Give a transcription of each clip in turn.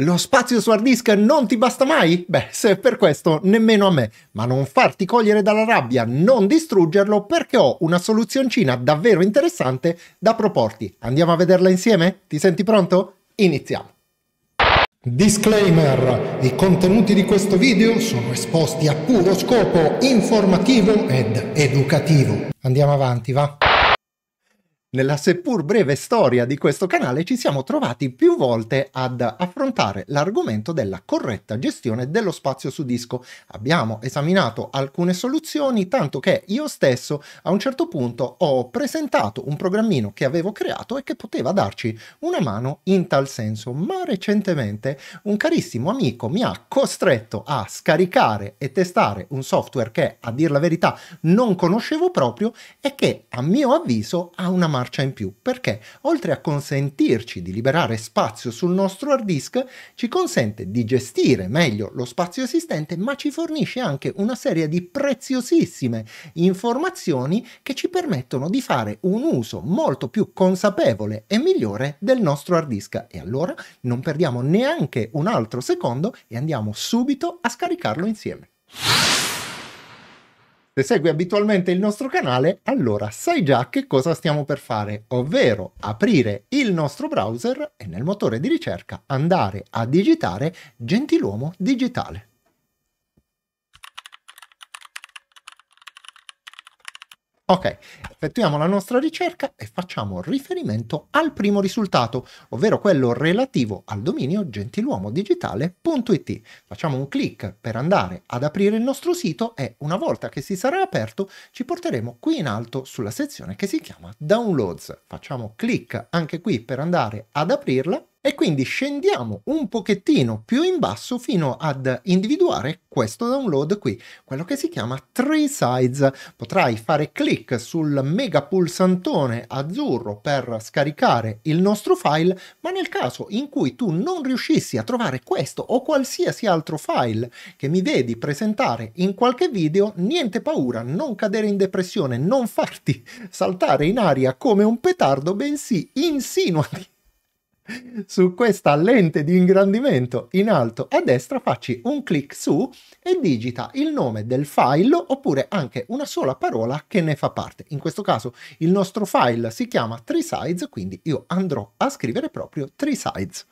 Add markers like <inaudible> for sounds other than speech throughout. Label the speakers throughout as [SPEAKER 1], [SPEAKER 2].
[SPEAKER 1] Lo spazio su hard disk non ti basta mai? Beh, se è per questo, nemmeno a me. Ma non farti cogliere dalla rabbia, non distruggerlo, perché ho una soluzioncina davvero interessante da proporti. Andiamo a vederla insieme? Ti senti pronto? Iniziamo! Disclaimer! I contenuti di questo video sono esposti a puro scopo informativo ed educativo. Andiamo avanti, va? Nella seppur breve storia di questo canale ci siamo trovati più volte ad affrontare l'argomento della corretta gestione dello spazio su disco. Abbiamo esaminato alcune soluzioni, tanto che io stesso a un certo punto ho presentato un programmino che avevo creato e che poteva darci una mano in tal senso, ma recentemente un carissimo amico mi ha costretto a scaricare e testare un software che, a dir la verità, non conoscevo proprio e che a mio avviso ha una mano marcia in più, perché oltre a consentirci di liberare spazio sul nostro hard disk, ci consente di gestire meglio lo spazio esistente, ma ci fornisce anche una serie di preziosissime informazioni che ci permettono di fare un uso molto più consapevole e migliore del nostro hard disk. E allora non perdiamo neanche un altro secondo e andiamo subito a scaricarlo insieme. Se segui abitualmente il nostro canale, allora sai già che cosa stiamo per fare, ovvero aprire il nostro browser e nel motore di ricerca andare a digitare Gentiluomo Digitale. Ok, effettuiamo la nostra ricerca e facciamo riferimento al primo risultato, ovvero quello relativo al dominio gentiluomodigitale.it. Facciamo un clic per andare ad aprire il nostro sito e una volta che si sarà aperto ci porteremo qui in alto sulla sezione che si chiama Downloads. Facciamo clic anche qui per andare ad aprirla e quindi scendiamo un pochettino più in basso fino ad individuare questo download qui, quello che si chiama Tree Sides. Potrai fare clic sul mega pulsantone azzurro per scaricare il nostro file, ma nel caso in cui tu non riuscissi a trovare questo o qualsiasi altro file che mi vedi presentare in qualche video, niente paura, non cadere in depressione, non farti <laughs> saltare in aria come un petardo, bensì insinuati su questa lente di ingrandimento in alto a destra facci un clic su e digita il nome del file oppure anche una sola parola che ne fa parte. In questo caso il nostro file si chiama 3Sides, quindi io andrò a scrivere proprio 3Sides.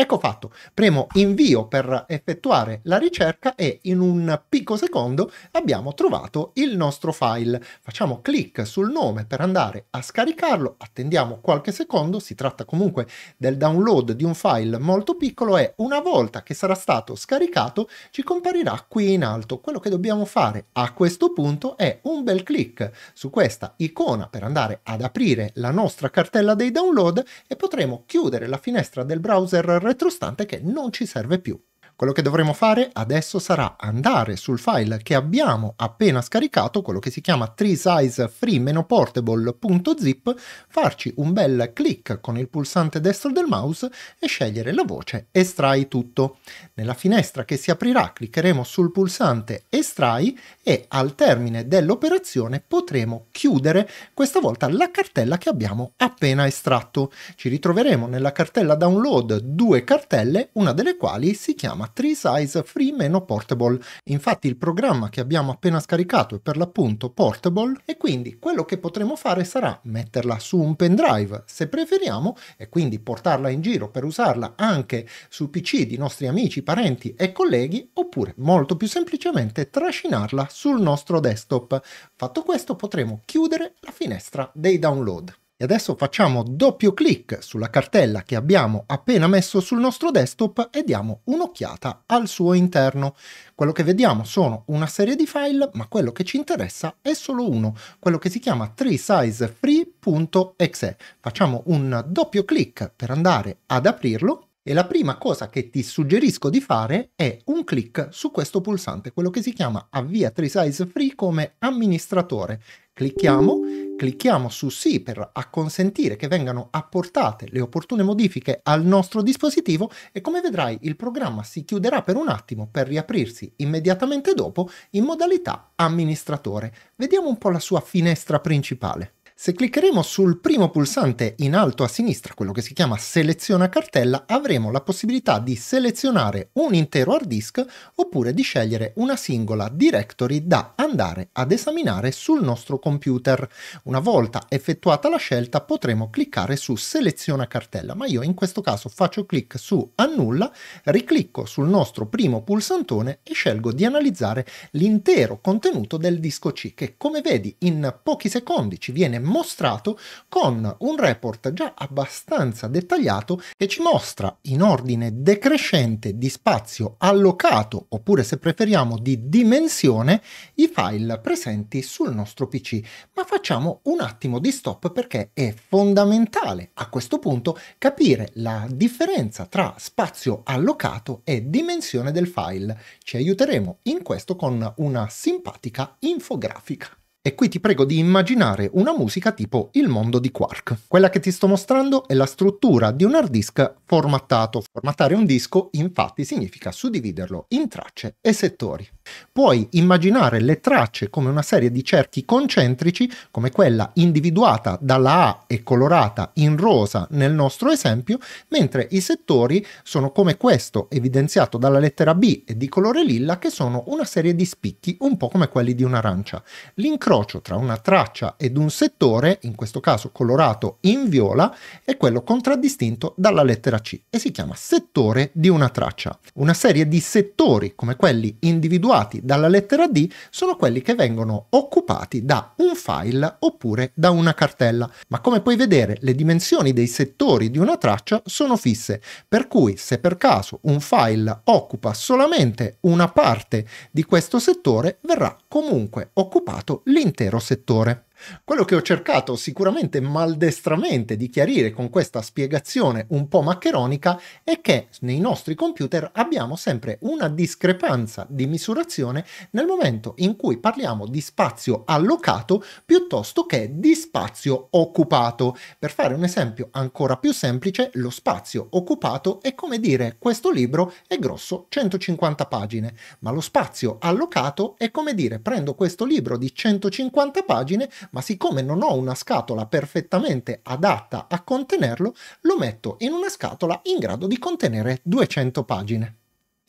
[SPEAKER 1] Ecco fatto, premo invio per effettuare la ricerca e in un picosecondo abbiamo trovato il nostro file. Facciamo clic sul nome per andare a scaricarlo, attendiamo qualche secondo, si tratta comunque del download di un file molto piccolo e una volta che sarà stato scaricato ci comparirà qui in alto. Quello che dobbiamo fare a questo punto è un bel clic su questa icona per andare ad aprire la nostra cartella dei download e potremo chiudere la finestra del browser retrostante che non ci serve più. Quello che dovremo fare adesso sarà andare sul file che abbiamo appena scaricato, quello che si chiama treesize-free-portable.zip, farci un bel clic con il pulsante destro del mouse e scegliere la voce estrai tutto. Nella finestra che si aprirà cliccheremo sul pulsante estrai e al termine dell'operazione potremo chiudere questa volta la cartella che abbiamo appena estratto. Ci ritroveremo nella cartella download due cartelle, una delle quali si chiama 3 Size Free Meno Portable. Infatti il programma che abbiamo appena scaricato è per l'appunto portable e quindi quello che potremo fare sarà metterla su un pendrive se preferiamo e quindi portarla in giro per usarla anche su PC di nostri amici, parenti e colleghi oppure molto più semplicemente trascinarla sul nostro desktop. Fatto questo potremo chiudere la finestra dei download. E adesso facciamo doppio clic sulla cartella che abbiamo appena messo sul nostro desktop e diamo un'occhiata al suo interno. Quello che vediamo sono una serie di file, ma quello che ci interessa è solo uno, quello che si chiama treesizefree.exe. Facciamo un doppio clic per andare ad aprirlo e la prima cosa che ti suggerisco di fare è un clic su questo pulsante, quello che si chiama avvia TreeSize Free come amministratore Clicchiamo, clicchiamo su sì per acconsentire che vengano apportate le opportune modifiche al nostro dispositivo e come vedrai il programma si chiuderà per un attimo per riaprirsi immediatamente dopo in modalità amministratore. Vediamo un po' la sua finestra principale. Se cliccheremo sul primo pulsante in alto a sinistra, quello che si chiama seleziona cartella, avremo la possibilità di selezionare un intero hard disk oppure di scegliere una singola directory da andare ad esaminare sul nostro computer. Una volta effettuata la scelta potremo cliccare su seleziona cartella, ma io in questo caso faccio clic su annulla, riclicco sul nostro primo pulsantone e scelgo di analizzare l'intero contenuto del disco C che come vedi in pochi secondi ci viene mostrato con un report già abbastanza dettagliato che ci mostra in ordine decrescente di spazio allocato, oppure se preferiamo di dimensione, i file presenti sul nostro PC. Ma facciamo un attimo di stop perché è fondamentale a questo punto capire la differenza tra spazio allocato e dimensione del file. Ci aiuteremo in questo con una simpatica infografica. E qui ti prego di immaginare una musica tipo il mondo di Quark. Quella che ti sto mostrando è la struttura di un hard disk formattato. Formattare un disco infatti significa suddividerlo in tracce e settori. Puoi immaginare le tracce come una serie di cerchi concentrici, come quella individuata dalla A e colorata in rosa nel nostro esempio, mentre i settori sono come questo evidenziato dalla lettera B e di colore lilla che sono una serie di spicchi un po' come quelli di un'arancia. L'incrocio incrocio tra una traccia ed un settore, in questo caso colorato in viola, è quello contraddistinto dalla lettera C e si chiama settore di una traccia. Una serie di settori, come quelli individuati dalla lettera D, sono quelli che vengono occupati da un file oppure da una cartella. Ma come puoi vedere, le dimensioni dei settori di una traccia sono fisse, per cui se per caso un file occupa solamente una parte di questo settore, verrà comunque occupato l'interno sull'intero settore. Quello che ho cercato sicuramente maldestramente di chiarire con questa spiegazione un po' maccheronica è che nei nostri computer abbiamo sempre una discrepanza di misurazione nel momento in cui parliamo di spazio allocato piuttosto che di spazio occupato. Per fare un esempio ancora più semplice, lo spazio occupato è come dire questo libro è grosso 150 pagine, ma lo spazio allocato è come dire prendo questo libro di 150 pagine ma siccome non ho una scatola perfettamente adatta a contenerlo, lo metto in una scatola in grado di contenere 200 pagine.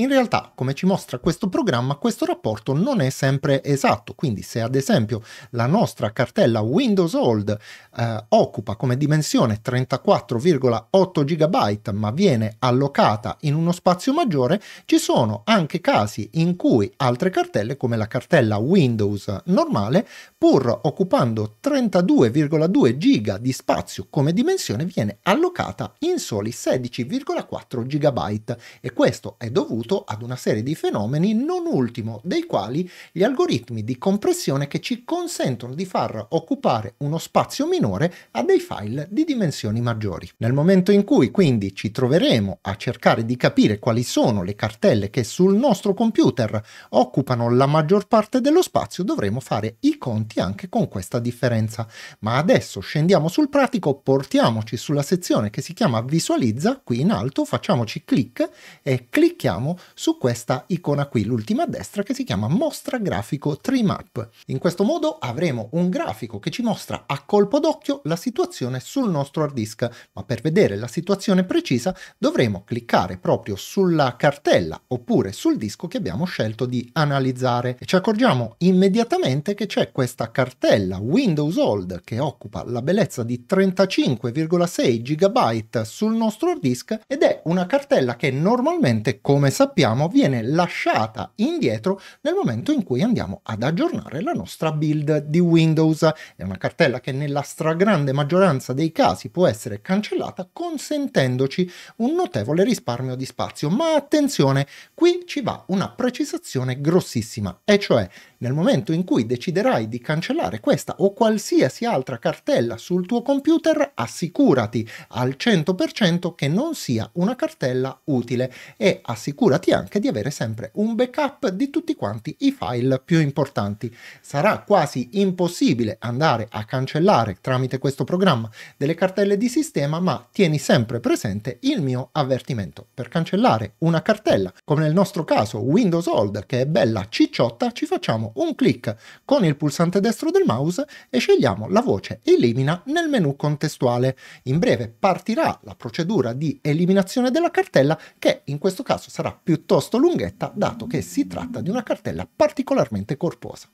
[SPEAKER 1] In realtà, come ci mostra questo programma, questo rapporto non è sempre esatto, quindi se ad esempio la nostra cartella Windows Old eh, occupa come dimensione 34,8 GB ma viene allocata in uno spazio maggiore, ci sono anche casi in cui altre cartelle come la cartella Windows normale, pur occupando 32,2 GB di spazio come dimensione, viene allocata in soli 16,4 GB e questo è dovuto dovuto ad una serie di fenomeni, non ultimo dei quali gli algoritmi di compressione che ci consentono di far occupare uno spazio minore a dei file di dimensioni maggiori. Nel momento in cui quindi ci troveremo a cercare di capire quali sono le cartelle che sul nostro computer occupano la maggior parte dello spazio, dovremo fare i conti anche con questa differenza. Ma adesso scendiamo sul pratico, portiamoci sulla sezione che si chiama visualizza, qui in alto facciamoci clic e clicchiamo su questa icona qui, l'ultima a destra, che si chiama Mostra Grafico Trimap. In questo modo avremo un grafico che ci mostra a colpo d'occhio la situazione sul nostro hard disk, ma per vedere la situazione precisa dovremo cliccare proprio sulla cartella oppure sul disco che abbiamo scelto di analizzare e ci accorgiamo immediatamente che c'è questa cartella Windows Old che occupa la bellezza di 35,6 GB sul nostro hard disk ed è una cartella che normalmente come sapete sappiamo viene lasciata indietro nel momento in cui andiamo ad aggiornare la nostra build di Windows. È una cartella che nella stragrande maggioranza dei casi può essere cancellata consentendoci un notevole risparmio di spazio, ma attenzione, qui ci va una precisazione grossissima, e cioè nel momento in cui deciderai di cancellare questa o qualsiasi altra cartella sul tuo computer, assicurati al 100% che non sia una cartella utile e assicurati anche di avere sempre un backup di tutti quanti i file più importanti. Sarà quasi impossibile andare a cancellare tramite questo programma delle cartelle di sistema, ma tieni sempre presente il mio avvertimento. Per cancellare una cartella, come nel nostro caso Windows Old, che è bella cicciotta, ci facciamo un clic con il pulsante destro del mouse e scegliamo la voce elimina nel menu contestuale. In breve partirà la procedura di eliminazione della cartella che in questo caso sarà piuttosto lunghetta dato che si tratta di una cartella particolarmente corposa.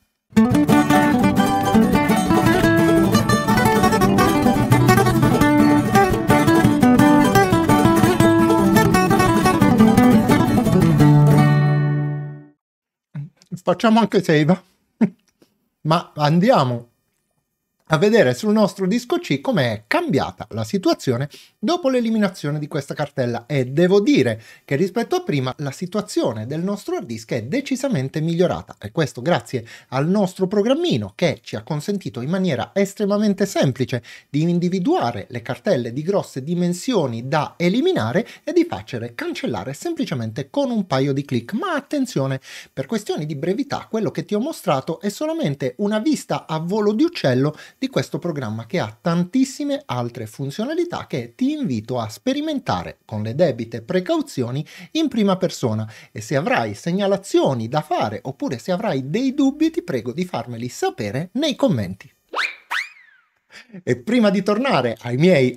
[SPEAKER 1] facciamo anche Seiva, <laughs> ma andiamo a vedere sul nostro disco C come è cambiata la situazione dopo l'eliminazione di questa cartella e devo dire che rispetto a prima la situazione del nostro hard disk è decisamente migliorata e questo grazie al nostro programmino che ci ha consentito in maniera estremamente semplice di individuare le cartelle di grosse dimensioni da eliminare e di facile cancellare semplicemente con un paio di clic ma attenzione per questioni di brevità quello che ti ho mostrato è solamente una vista a volo di uccello di questo programma che ha tantissime altre funzionalità che ti invito a sperimentare con le debite precauzioni in prima persona e se avrai segnalazioni da fare oppure se avrai dei dubbi ti prego di farmeli sapere nei commenti. E prima di tornare ai miei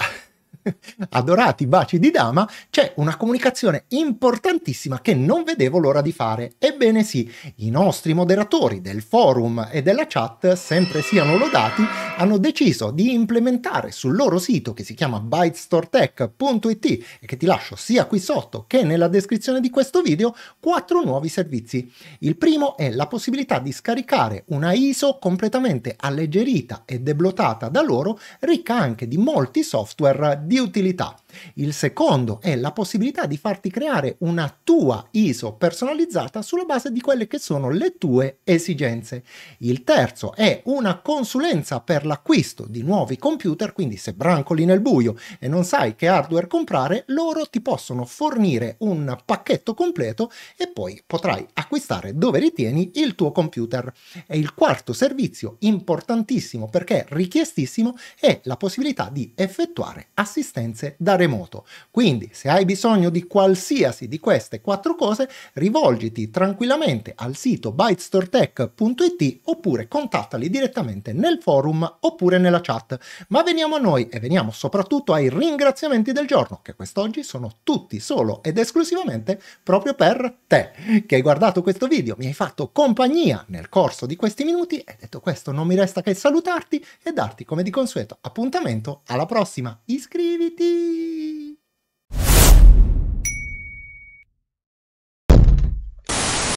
[SPEAKER 1] <laughs> adorati baci di dama, c'è una comunicazione importantissima che non vedevo l'ora di fare. Ebbene sì, i nostri moderatori del forum e della chat, sempre siano lodati, hanno deciso di implementare sul loro sito che si chiama bytestoretech.it e che ti lascio sia qui sotto che nella descrizione di questo video, quattro nuovi servizi. Il primo è la possibilità di scaricare una ISO completamente alleggerita e deblotata da loro, ricca anche di molti software di di utilità. Il secondo è la possibilità di farti creare una tua ISO personalizzata sulla base di quelle che sono le tue esigenze. Il terzo è una consulenza per l'acquisto di nuovi computer, quindi se brancoli nel buio e non sai che hardware comprare, loro ti possono fornire un pacchetto completo e poi potrai acquistare dove ritieni il tuo computer. E il quarto servizio importantissimo perché richiestissimo è la possibilità di effettuare assistenze da remoto remoto. Quindi se hai bisogno di qualsiasi di queste quattro cose, rivolgiti tranquillamente al sito bytestoretech.it oppure contattali direttamente nel forum oppure nella chat. Ma veniamo a noi e veniamo soprattutto ai ringraziamenti del giorno, che quest'oggi sono tutti solo ed esclusivamente proprio per te, che hai guardato questo video, mi hai fatto compagnia nel corso di questi minuti e detto questo non mi resta che salutarti e darti come di consueto appuntamento alla prossima. Iscriviti!